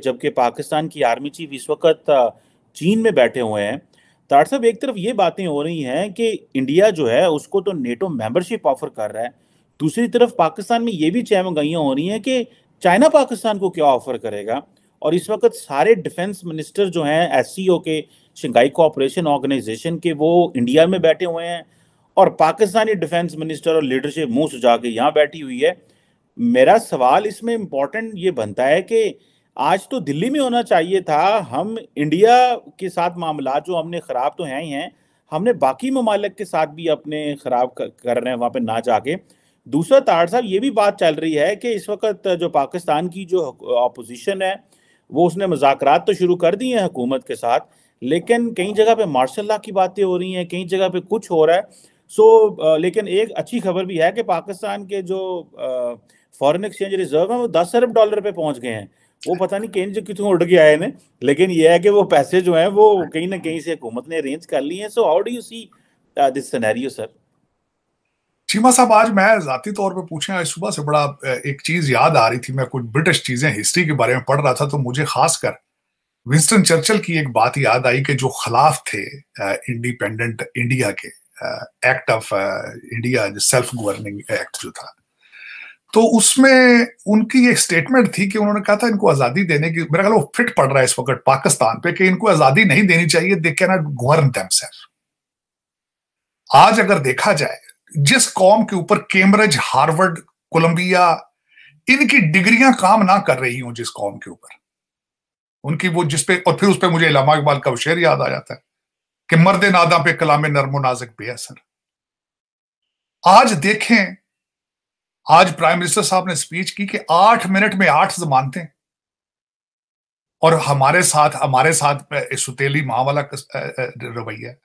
जबकि पाकिस्तान की army chief इस वक्त चीन में बैठे हुए हैं तार साहब एक तरफ ये बातें हो रही हैं कि इंडिया जो है उसको तो नेटो मेंबरशिप ऑफर कर रहा है दूसरी तरफ पाकिस्तान में ये भी चैमगाइयाँ हो रही हैं कि चाइना पाकिस्तान को क्या ऑफर करेगा और इस वक्त सारे डिफेंस मिनिस्टर जो हैं एस के शंघाई कोऑपरेशन ऑर्गेनाइजेशन के वो इंडिया में बैठे हुए हैं और पाकिस्तानी डिफेंस मिनिस्टर और लीडरशिप मुंह सुझा के यहाँ बैठी हुई है मेरा सवाल इसमें इम्पोर्टेंट ये बनता है कि आज तो दिल्ली में होना चाहिए था हम इंडिया के साथ मामला जो हमने खराब तो हैं ही हैं हमने बाकी ममालक के साथ भी अपने खराब कर रहे हैं वहाँ पे ना जाके दूसरा तार साहब ये भी बात चल रही है कि इस वक्त जो पाकिस्तान की जो अपोजिशन है वो उसने मजाक तो शुरू कर दिए हैं हुकूमत के साथ लेकिन कई जगह पे मार्शल ला की बातें हो रही हैं कई जगह पे कुछ हो रहा है सो लेकिन एक अच्छी खबर भी है कि पाकिस्तान के जो फॉरेन एक्सचेंज रिजर्व हैं वो दस अरब डॉलर पे पहुंच गए हैं वो पता नहीं केंद्र जो कितने उड़ के आए ने लेकिन ये है कि वो पैसे जो हैं वो हाँ। कहीं ना कहीं से हुकूमत ने अरेंज कर लिए हैं so how do you see this scenario sir Cheema साहब आज मैं जाती तौर पे पूछे आज सुबह से बड़ा एक चीज याद आ रही थी मैं कुछ ब्रिटिश चीजें हिस्ट्री के बारे में पढ़ रहा था तो मुझे खासकर विंस्टन चर्चिल की एक बात याद आई कि जो खिलाफ थे इंडिपेंडेंट इंडिया के act of India self governing act जो था तो उसमें उनकी एक स्टेटमेंट थी कि उन्होंने कहा था इनको आजादी देने की मेरा ख्याल वो फिट पड़ रहा है इस वक्त पाकिस्तान पे कि इनको आजादी नहीं देनी चाहिए they can not govern self आज अगर देखा जाए जिस कॉम के ऊपर कैम्ब्रिज हार्वर्ड कोलंबिया इनकी डिग्रियां काम ना कर रही हूं जिस कॉम के ऊपर उनकी वो जिसपे और फिर उस पर मुझे इलामा इकबाल का शेर याद आ जाता है कि मर्द नादा पे कलाम नरमो नाजक बेअसर आज देखें आज प्राइम मिनिस्टर साहब ने स्पीच की कि आठ मिनट में आठ जमानते तो हैं और हमारे साथ हमारे साथ सुतेली मां वाला रवैया है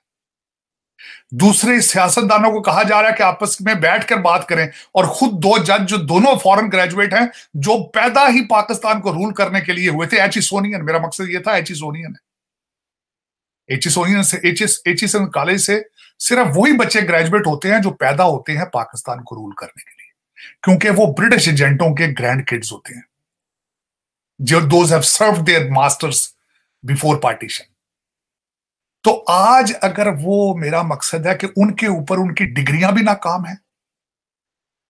दूसरे सियासतदानों को कहा जा रहा है कि आपस में बैठकर बात करें और खुद दो जज जो दोनों फॉरेन ग्रेजुएट हैं जो पैदा ही पाकिस्तान को रूल करने के लिए हुए थे एच सोनियन e मेरा मकसद ये था एच सोनियन e है एच सोनियन e से एच एच कॉलेज से सिर्फ वही बच्चे ग्रेजुएट होते हैं जो पैदा होते हैं पाकिस्तान को रूल करने के लिए क्योंकि वो ब्रिटिश एजेंटों के ग्रैंड किड्स होते हैं जो have serve their masters before partition तो आज अगर वो मेरा मकसद है कि उनके ऊपर उनकी डिग्रियां भी ना काम है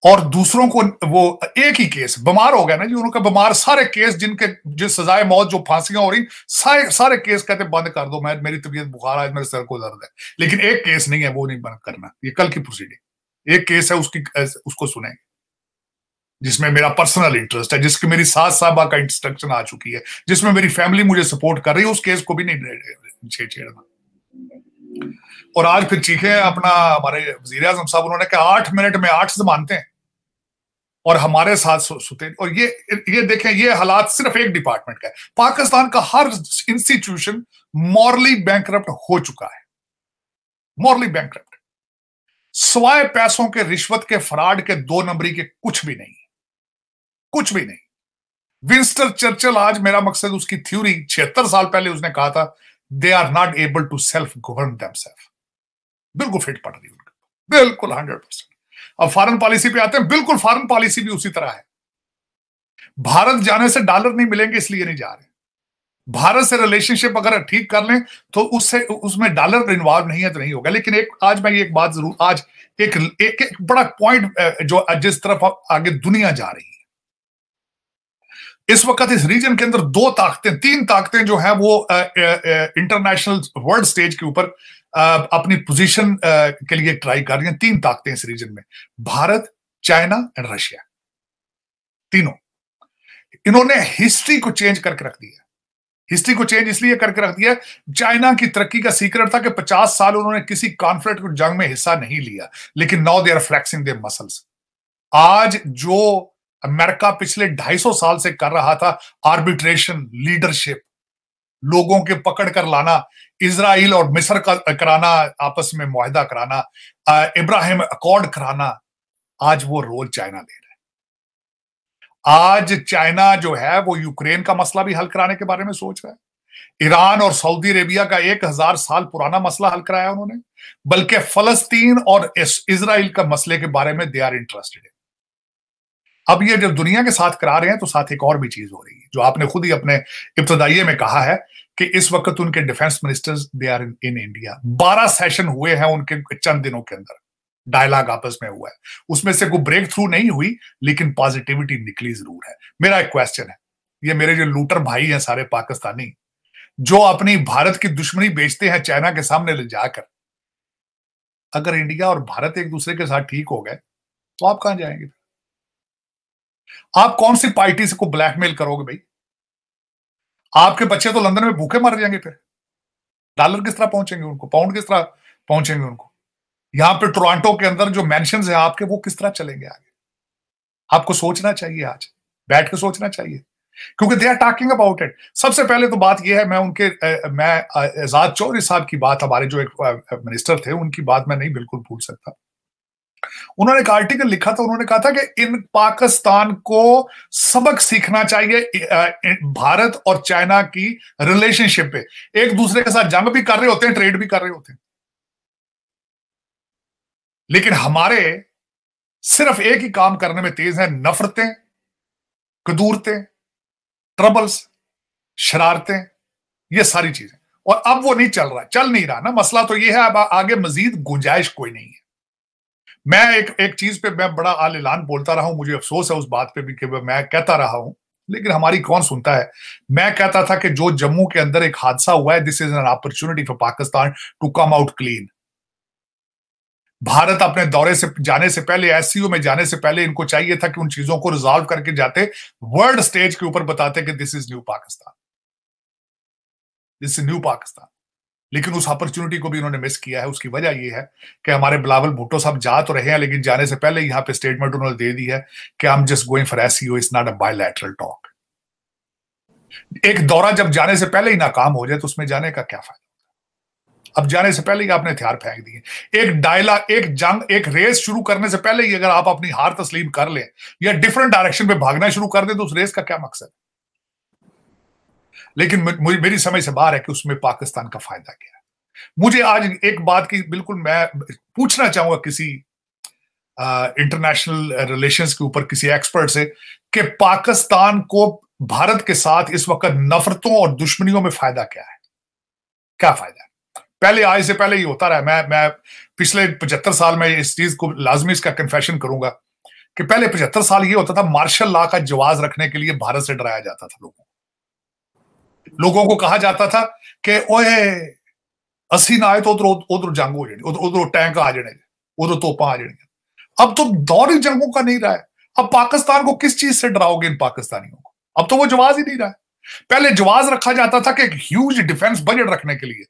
और दूसरों को वो एक ही केस बीमार हो गया ना जी उनका बीमार सारे केस जिनके जो सजाए मौत जो फांसियां हो रही सारे सारे केस कहते बंद कर दो मैं मेरी तबीयत बुखार आज मेरे सर को दर्द है लेकिन एक केस नहीं है वो नहीं बंद करना ये कल की प्रोसीडिंग एक केस है उसकी उसको सुनेंगे जिसमें मेरा पर्सनल इंटरेस्ट है जिसकी मेरी सास साहबा का इंस्ट्रक्शन आ चुकी है जिसमें मेरी फैमिली मुझे सपोर्ट कर रही है उस केस को भी नहीं छेड़ना और आज फिर चीखे अपना हमारे वजीर आजम साहब उन्होंने कहा आठ मिनट में आठ से मानते हैं और हमारे साथ सुते और ये ये देखें ये हालात सिर्फ एक डिपार्टमेंट का है पाकिस्तान का हर इंस्टीट्यूशन मॉरली बैंक हो चुका है मॉरली बैंक स्वाय पैसों के रिश्वत के फ्रॉड के दो नंबरी के कुछ भी नहीं कुछ भी नहीं विंस्टर चर्चिल आज मेरा मकसद उसकी थ्योरी छिहत्तर साल पहले उसने कहा था they are not able to self govern दम बिल्कुल फिट पड़ रही उनका बिल्कुल हंड्रेड परसेंट अब फॉरन पॉलिसी पे आते हैं बिल्कुल फॉरन पॉलिसी भी उसी तरह है भारत जाने से डॉलर नहीं मिलेंगे इसलिए नहीं जा रहे भारत से रिलेशनशिप अगर ठीक कर लें तो उससे उसमें डॉलर इन्वॉल्व नहीं है तो नहीं होगा लेकिन एक आज मैं एक बात जरूर आज एक एक, एक बड़ा पॉइंट जो जिस तरफ आगे दुनिया जा रही इस वक्त इस रीजन के अंदर दो ताकतें तीन ताकतें जो है वो इंटरनेशनल वर्ल्ड स्टेज के ऊपर अपनी पोजीशन के लिए ट्राई कर रही हैं तीन ताकतें इस रीजन में भारत चाइना एंड रशिया तीनों इन्होंने हिस्ट्री को चेंज करके रख दिया हिस्ट्री को चेंज इसलिए करके रख दिया चाइना की तरक्की का सीक्रेट था कि 50 साल उन्होंने किसी कॉन्फ्लिक्ट जंग में हिस्सा नहीं लिया लेकिन now they are flexing they muscles आज जो अमेरिका पिछले 250 साल से कर रहा था आर्बिट्रेशन लीडरशिप लोगों के पकड़ कर लाना इसराइल और मिस्र का कराना आपस में मुहिदा कराना इब्राहिम अकॉर्ड कराना आज वो रोल चाइना ले रहा है आज चाइना जो है वो यूक्रेन का मसला भी हल कराने के बारे में सोच रहा है ईरान और सऊदी अरेबिया का एक हजार साल पुराना मसला हल कराया उन्होंने बल्कि फलस्तीन और इसराइल का मसले के बारे में दे आर इंटरेस्टेड है अब ये जब दुनिया के साथ करा रहे हैं तो साथ एक और भी चीज हो रही है जो आपने खुद ही अपने इब्तदाइये में कहा है कि इस वक्त उनके defence ministers they are in India बारह सेशन हुए हैं उनके चंद दिनों के अंदर डायलॉग आपस में हुआ है उसमें से कोई ब्रेक थ्रू नहीं हुई लेकिन पॉजिटिविटी निकली जरूर है मेरा एक क्वेश्चन है ये मेरे जो लूटर भाई हैं सारे पाकिस्तानी जो अपनी भारत की दुश्मनी बेचते हैं चाइना के सामने ले जाकर अगर इंडिया और भारत एक दूसरे के साथ ठीक हो गए तो आप कहां जाएंगे आप कौन सी पार्टी से को ब्लैकमेल करोगे भाई आपके बच्चे तो लंदन में भूखे मर जाएंगे फिर डॉलर किस तरह पहुंचेंगे उनको पाउंड किस तरह पहुंचेंगे उनको यहां पे टोरंटो के अंदर जो मैंशन है आपके वो किस तरह चलेंगे आगे आपको सोचना चाहिए आज बैठ के सोचना चाहिए क्योंकि they are talking about it सबसे पहले तो बात यह है मैं उनके आ, मैं एजाज चौधरी साहब की बात हमारे जो एक मिनिस्टर थे उनकी बात मैं नहीं बिल्कुल भूल सकता उन्होंने एक आर्टिकल लिखा था उन्होंने कहा था कि इन पाकिस्तान को सबक सीखना चाहिए भारत और चाइना की रिलेशनशिप पे एक दूसरे के साथ जंग भी कर रहे होते हैं ट्रेड भी कर रहे होते हैं लेकिन हमारे सिर्फ एक ही काम करने में तेज है नफरतें कदूरतें ट्रबल्स शरारतें ये सारी चीजें और अब वो नहीं चल रहा चल नहीं रहा ना मसला तो ये है अब आगे मजीद गुंजाइश कोई नहीं है मैं एक एक चीज पे मैं बड़ा आल ऐलान बोलता रहा हूं मुझे अफसोस है उस बात पे भी कि मैं कहता रहा हूं लेकिन हमारी कौन सुनता है मैं कहता था कि जो जम्मू के अंदर एक हादसा हुआ है this is an opportunity for Pakistan to come out clean Bharat अपने दौरे से जाने से पहले एस में जाने से पहले इनको चाहिए था कि उन चीजों को रिजॉल्व करके जाते वर्ल्ड स्टेज के ऊपर बताते कि this is new Pakistan this is new Pakistan लेकिन उस अपॉर्चुनिटी को भी उन्होंने मिस किया है उसकी वजह यह है कि हमारे बिलावल भुट्टो साहब जा तो रहे हैं लेकिन जाने से पहले यहाँ पे स्टेटमेंट उन्होंने दे दी है कि am just going for as is not a bilateral talk एक दौरा जब जाने से पहले ही नाकाम हो जाए तो उसमें जाने का क्या फायदा अब जाने से पहले ही आपने हथियार फेंक दिए एक डायला एक जंग एक रेस शुरू करने से पहले ही अगर आप अपनी हार तस्लीम कर लें या डिफरेंट डायरेक्शन में भागना शुरू कर दें तो उस रेस का क्या मकसद है लेकिन मेरी समझ से बाहर है कि उसमें पाकिस्तान का फायदा क्या है मुझे आज एक बात की बिल्कुल मैं पूछना चाहूंगा किसी इंटरनेशनल रिलेशंस के ऊपर किसी एक्सपर्ट से कि पाकिस्तान को भारत के साथ इस वक्त नफरतों और दुश्मनियों में फायदा क्या है क्या फायदा है पहले आज से पहले ही होता रहा मैं मैं पिछले पचहत्तर साल में इस चीज को लाजमी इसका कन्फेशन करूंगा कि पहले पचहत्तर साल ये होता था मार्शल लॉ का जवाब रखने के लिए भारत से डराया जाता था लोगों लोगों को कहा जाता था कि ओए असी ना आए तो उधर ਉਧਰ जंग हो ਜਾਣੀ उधर टैंक आ ਆ ਜਾਣੇ तोपा आ ਆ अब तो दौर ही जंगों का नहीं रहा है अब पाकिस्तान को किस चीज से डराओगे इन पाकिस्तानियों को अब तो वो जवाब ही नहीं रहा है पहले जवाब रखा जाता था कि एक ह्यूज डिफेंस बजट रखने के लिए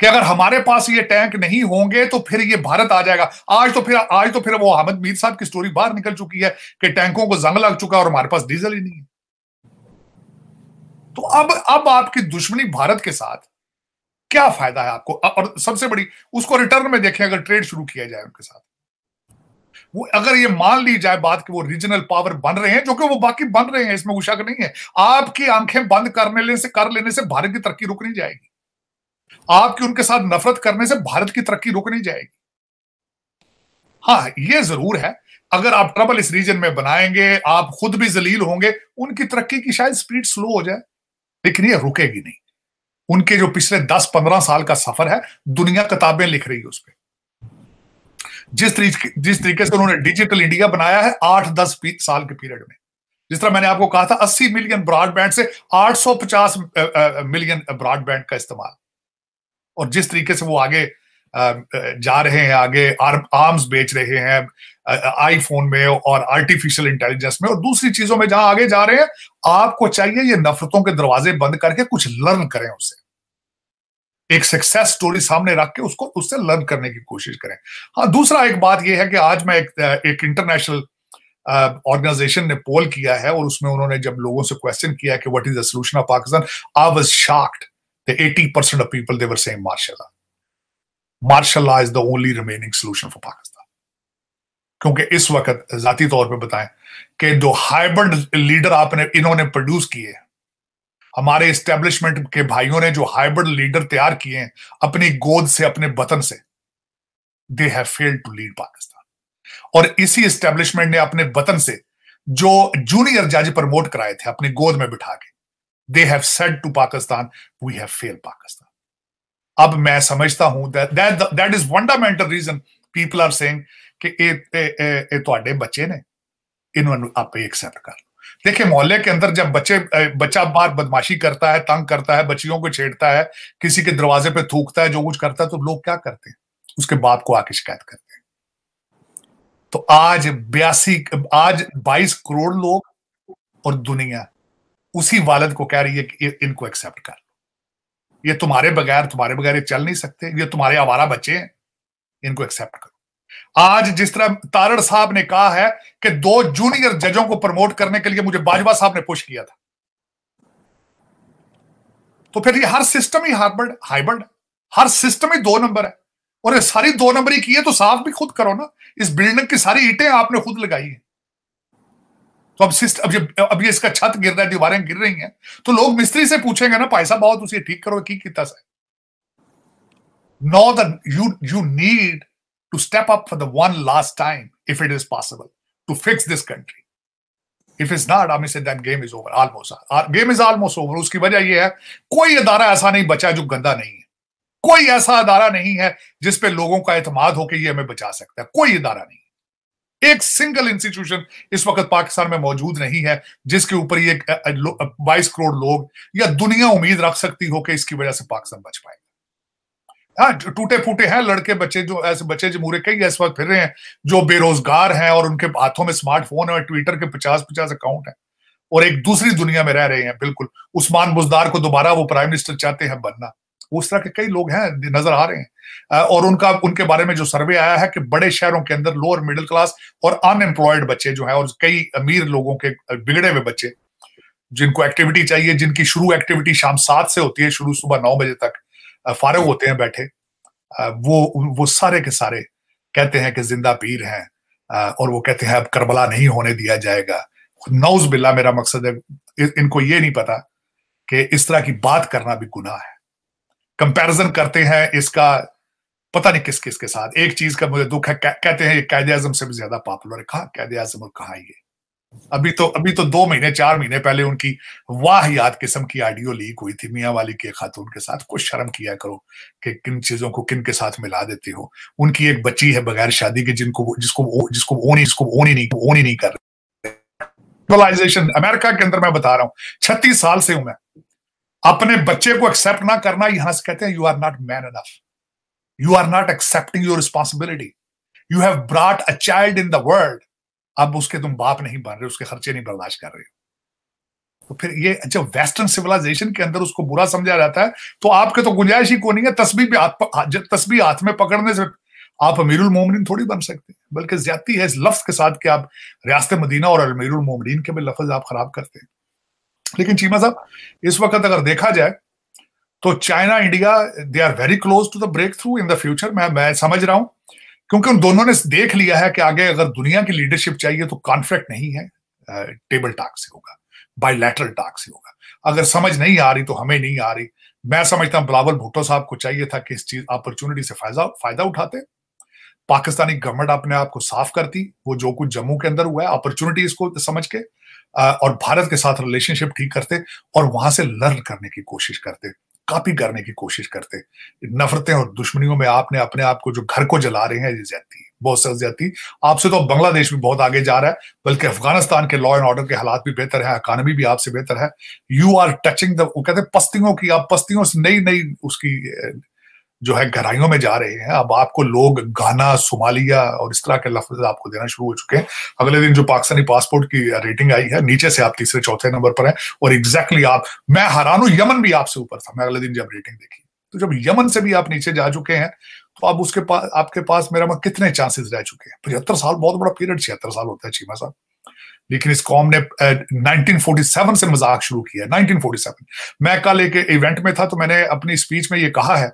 कि अगर हमारे पास ये टैंक नहीं होंगे तो फिर ये भारत आ जाएगा आज तो फिर आज तो फिर वो अहमद मीर साहब की स्टोरी बाहर निकल चुकी है कि टैंकों को जंग लग चुका है और हमारे पास डीजल ही नहीं है तो अब अब आपकी दुश्मनी भारत के साथ क्या फायदा है आपको और सबसे बड़ी उसको रिटर्न में देखें अगर ट्रेड शुरू किया जाए उनके साथ वो अगर ये मान ली जाए बात कि वो रीजनल पावर बन रहे हैं जो कि वो बाकी बन रहे हैं इसमें उशक नहीं है आपकी आंखें बंद करने से कर लेने से भारत की तरक्की रुक नहीं जाएगी आपकी उनके साथ नफरत करने से भारत की तरक्की रुक नहीं जाएगी हाँ ये जरूर है अगर आप ट्रबल इस रीजन में बनाएंगे आप खुद भी जलील होंगे उनकी तरक्की की शायद स्पीड स्लो हो जाए लेकिन ये रुकेगी नहीं उनके जो पिछले 10-15 साल का सफर है दुनिया किताबें लिख रही है उस पर जिस तरीके जिस तरीके से उन्होंने डिजिटल इंडिया बनाया है आठ दस साल के पीरियड में जिस तरह मैंने आपको कहा था 80 मिलियन ब्रॉडबैंड से 850 मिलियन ब्रॉडबैंड का इस्तेमाल और जिस तरीके से वो आगे जा रहे हैं आगे आर्म्स बेच रहे हैं आईफोन में और आर्टिफिशियल इंटेलिजेंस में और दूसरी चीजों में जहां आगे जा रहे हैं आपको चाहिए ये नफरतों के दरवाजे बंद करके कुछ लर्न करें उससे एक सक्सेस स्टोरी सामने रख के उसको उससे लर्न करने की कोशिश करें हाँ दूसरा एक बात यह है कि आज मैं एक, एक इंटरनेशनल ऑर्गेनाइजेशन ने पोल किया है और उसमें उन्होंने जब लोगों से क्वेश्चन किया कि what is the solution of Pakistan I was shocked the 80% of people they were saying martial martial law is the only remaining solution for Pakistan क्योंकि इस वक्त जाती तौर पर बताएं कि जो हाइब्रिड लीडर आपने इन्होंने प्रोड्यूस किए हमारे इस्टेब्लिशमेंट के भाइयों ने जो हाइब्रिड लीडर तैयार किए हैं अपनी गोद से अपने वतन से they have failed to lead Pakistan और इसी इस्टेब्लिशमेंट ने अपने वतन से जो जूनियर जज प्रमोट कराए थे अपनी गोद में बिठा के they have said to Pakistan we have failed Pakistan अब मैं समझता हूं that is fundamental reason people are saying कि ए ए आड़े बच्चे ने इन्हों आप एक्सेप्ट कर लो देखिए मोहल्ले के अंदर जब बच्चे बच्चा बाहर बदमाशी करता है तंग करता है बच्चियों को छेड़ता है किसी के दरवाजे पे थूकता है जो कुछ करता है तो लोग क्या करते हैं उसके बाप को आके शिकायत करते हैं तो आज बयासी आज बाईस करोड़ लोग और दुनिया उसी वालद को कह रही है कि इनको एक्सेप्ट कर ये तुम्हारे बगैर तुम्हारे बगैर ये चल नहीं सकते ये तुम्हारे आवारा बच्चे हैं इनको एक्सेप्ट करो आज जिस तरह तारड़ साहब ने कहा है कि दो जूनियर जजों को प्रमोट करने के लिए मुझे बाजवा साहब ने पुश किया था तो फिर ये हर सिस्टम ही हार्बर्ड हाइबर्ड हर सिस्टम ही दो नंबर है और ये सारी दो नंबर ही की है तो साफ भी खुद करो ना इस बिल्डिंग की सारी ईटें आपने खुद लगाई है तो अब सिस्ट अब जब अब ये इसका छत गिर रहा है दीवारें गिर रही हैं तो लोग मिस्त्री से पूछेंगे ना पैसा बहुत उसे ठीक करो की कितना से know the you you need to step up for the one last time if it is possible to fix this country if is not I say that game is over almost game is almost over उसकी वजह ये है कोई अदारा ऐसा नहीं बचा जो गंदा नहीं है कोई ऐसा अदारा नहीं है जिसपे लोगों का एतमाद हो कि ये हमें बचा सकता है कोई अदारा नहीं एक सिंगल इंस्टीट्यूशन इस वक्त पाकिस्तान में मौजूद नहीं है जिसके ऊपर ये बाईस करोड़ लोग या दुनिया उम्मीद रख सकती हो कि इसकी वजह से पाकिस्तान बच पाएगा हाँ टूटे फूटे हैं लड़के बच्चे जो ऐसे बच्चे जमूरे कई ऐसे वक्त फिर रहे हैं जो बेरोजगार हैं और उनके हाथों में स्मार्टफोन है और ट्विटर के पचास पचास अकाउंट है और एक दूसरी दुनिया में रह रहे हैं बिल्कुल उस्मान बुजदार को दोबारा वो प्राइम मिनिस्टर चाहते हैं बनना उस तरह के कई लोग हैं नजर आ रहे हैं और उनका उनके बारे में जो सर्वे आया है कि बड़े शहरों के अंदर लोअर मिडिल क्लास और अनएम्प्लॉयड बच्चे जो है और कई अमीर लोगों के बिगड़े हुए बच्चे जिनको एक्टिविटी चाहिए जिनकी शुरू एक्टिविटी शाम सात से होती है शुरू सुबह नौ बजे तक फारग होते हैं बैठे वो वो सारे के सारे कहते हैं कि जिंदा पीर हैं और वो कहते हैं अब करबला नहीं होने दिया जाएगा नौज बिल्ला मेरा मकसद है इनको ये नहीं पता कि इस तरह की बात करना भी गुनाह है कंपैरिजन करते हैं इसका पता नहीं किस किस के साथ एक चीज का मुझे दुख है कह, कहते हैं कैद आजम से भी ज्यादा पॉपुलर कहा कैद आजम और कहा ये अभी तो अभी तो दो महीने चार महीने पहले उनकी वाह याद किस्म की आडियो लीक हुई थी मियाँ वाली के खातून के साथ कुछ शर्म किया करो कि किन चीजों को किन के साथ मिला देते हो उनकी एक बच्ची है बगैर शादी के जिनको जिसको जिसको ओनी जिसको ओनी नहीं ओनी नहीं कर रहे अमेरिका के अंदर मैं बता रहा हूँ छत्तीस साल से हूं मैं अपने बच्चे को एक्सेप्ट ना करना यहां से कहते हैं you are not man enough you are not accepting your responsibility you have brought a child in the world अब उसके तुम बाप नहीं बन रहे उसके खर्चे नहीं बर्दाश्त कर रहे तो फिर ये जब वेस्टर्न सिविलाइजेशन के अंदर उसको बुरा समझा जाता है तो आपके तो गुंजाइश ही को नहीं है तस्वीर भी तस्वीर हाथ में पकड़ने से आप अमीरुल मोमिन थोड़ी बन सकते हैं बल्कि ज्यादा है इस लफ्ज के साथ कि आप रियासत मदीना और अलमीरुल मोमिन के भी लफ्ज आप खराब करते हैं लेकिन चीमा साहब इस वक्त अगर देखा जाए तो China India they are very close to the breakthrough in the future मैं मैं समझ रहा हूं क्योंकि उन दोनों ने देख लिया है कि आगे अगर दुनिया की लीडरशिप चाहिए तो कॉन्फ्लिक्ट नहीं है टेबल टाक से होगा बायलैटरल टाक से होगा अगर समझ नहीं आ रही तो हमें नहीं आ रही मैं समझता हूं बिलावल भुट्टो साहब को चाहिए था कि इस चीज अपॉर्चुनिटी से फायदा फायदा उठाते पाकिस्तानी गवर्नमेंट अपने आप को साफ करती वो जो कुछ जम्मू के अंदर हुआ है अपॉर्चुनिटीज को समझ के और भारत के साथ रिलेशनशिप ठीक करते और वहां से लर्न करने की कोशिश करते कॉपी करने की कोशिश करते नफरतें और दुश्मनियों में आपने अपने आप को जो घर को जला रहे हैं ज्यादा बहुत सख्त जाती आपसे तो बांग्लादेश भी बहुत आगे जा रहा है बल्कि अफगानिस्तान के लॉ एंड ऑर्डर के हालात भी बेहतर है इकानमी भी आपसे बेहतर है यू आर टचिंग द वो कहते हैं पस्तियों की आप पस्तियों से नई नई उसकी जो है गहराइयों में जा रहे हैं अब आपको लोग गाना सुमालिया और इस तरह के लफ्ज आपको देना शुरू हो चुके हैं अगले दिन जो पाकिस्तानी पासपोर्ट की रेटिंग आई है नीचे से आप तीसरे चौथे नंबर पर है और एग्जैक्टली आप मैं हरानो यमन भी आपसे ऊपर था मैं अगले दिन जब रेटिंग देखी तो जब यमन से भी आप नीचे जा चुके हैं तो आप उसके पास आपके पास मेरा मैं मतलब कितने चांसेस रह चुके हैं पचहत्तर साल बहुत बड़ा पीरियड छिहत्तर साल होता है चीमा साहब लेकिन इस कॉम ने uh, 1947 से मजाक शुरू किया 1947 मैं कल एक इवेंट में था तो मैंने अपनी स्पीच में ये कहा है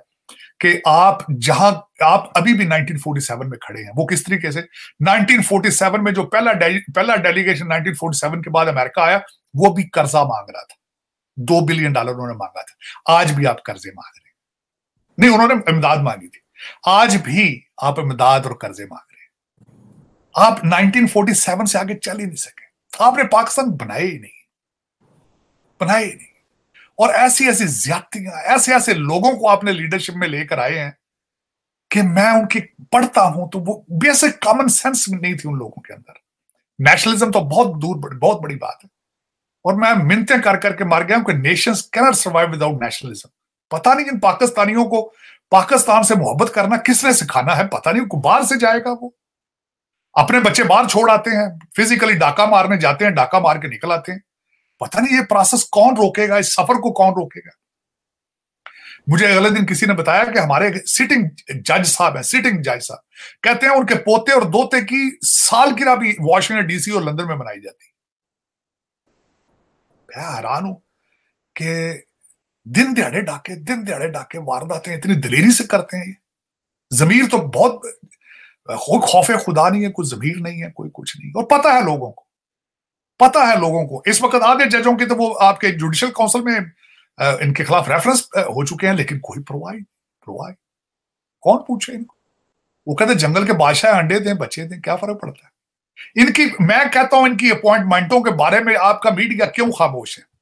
कि आप जहां आप अभी भी 1947 में खड़े हैं वो किस तरीके से 1947 में जो पहला डे, पहला डेलीगेशन 1947 के बाद अमेरिका आया वो भी कर्जा मांग रहा था दो बिलियन डॉलर उन्होंने मांगा था आज भी आप कर्जे मांग रहे नहीं उन्होंने इमदाद मांगी थी आज भी आप इमदाद और कर्जे मांग रहे आप 1947 से आगे चल ही नहीं सके आपने पाकिस्तान बनाया ही नहीं बनाया ही नहीं और ऐसी ऐसी ज्यादा ऐसे ऐसे लोगों को आपने लीडरशिप में लेकर आए हैं कि मैं उनकी पढ़ता हूं तो वो बेसिक कॉमन सेंस नहीं थी उन लोगों के अंदर नेशनलिज्म तो बहुत दूर बहुत बड़ी बात है और मैं मिनतें कर करके मार गया हूं कि nation can survive without nationalism पता नहीं इन पाकिस्तानियों को पाकिस्तान से मोहब्बत करना किसने सिखाना है पता नहीं बाहर से जाएगा वो अपने बच्चे बाहर छोड़ आते हैं फिजिकली डाका मारने जाते हैं डाका मार के निकल आते हैं पता नहीं ये प्रोसेस कौन रोकेगा इस सफर को कौन रोकेगा मुझे अगले दिन किसी ने बताया कि हमारे सिटिंग जज साहब है सिटिंग जज साहब कहते हैं उनके पोते और दोते की सालगिरह भी वॉशिंगटन डीसी और लंदन में मनाई जाती मैं हैरान हूं कि दिन दिहाड़े डाके दिन दिहाड़े डाके वारदातें इतनी दलेरी से करते हैं जमीर तो बहुत खौफ खुदा नहीं है कोई जमीर नहीं है कोई कुछ नहीं और पता है लोगों को पता है लोगों को इस वक्त आधे जजों के तो वो आपके जुडिशियल काउंसिल में इनके खिलाफ रेफरेंस हो चुके हैं लेकिन कोई प्रोवाई प्रोवाई कौन पूछे इनको वो कहते जंगल के बादशाह अंडे दें बच्चे दें क्या फर्क पड़ता है इनकी मैं कहता हूं इनकी अपॉइंटमेंटों के बारे में आपका मीडिया क्यों खामोश है